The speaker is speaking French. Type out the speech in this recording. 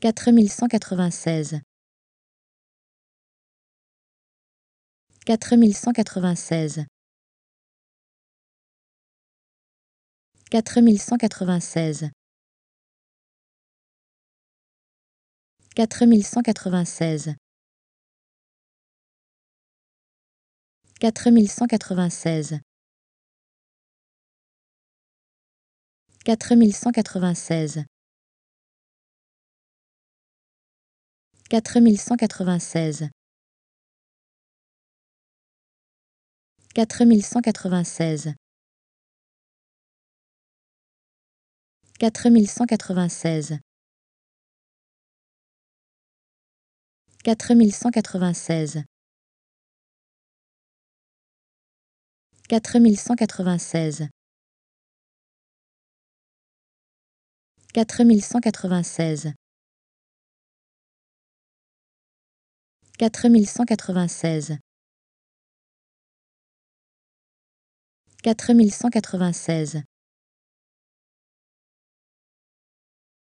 4196 4196 4196 4196 4196 4196 quatre mille cent quatre-vingt-seize quatre mille cent quatre-vingt-seize quatre mille cent quatre-vingt-seize quatre mille cent quatre-vingt-seize quatre mille cent quatre-vingt-seize quatre mille cent quatre-vingt-seize quatre mille cent quatre-vingt-seize quatre mille cent quatre-vingt-seize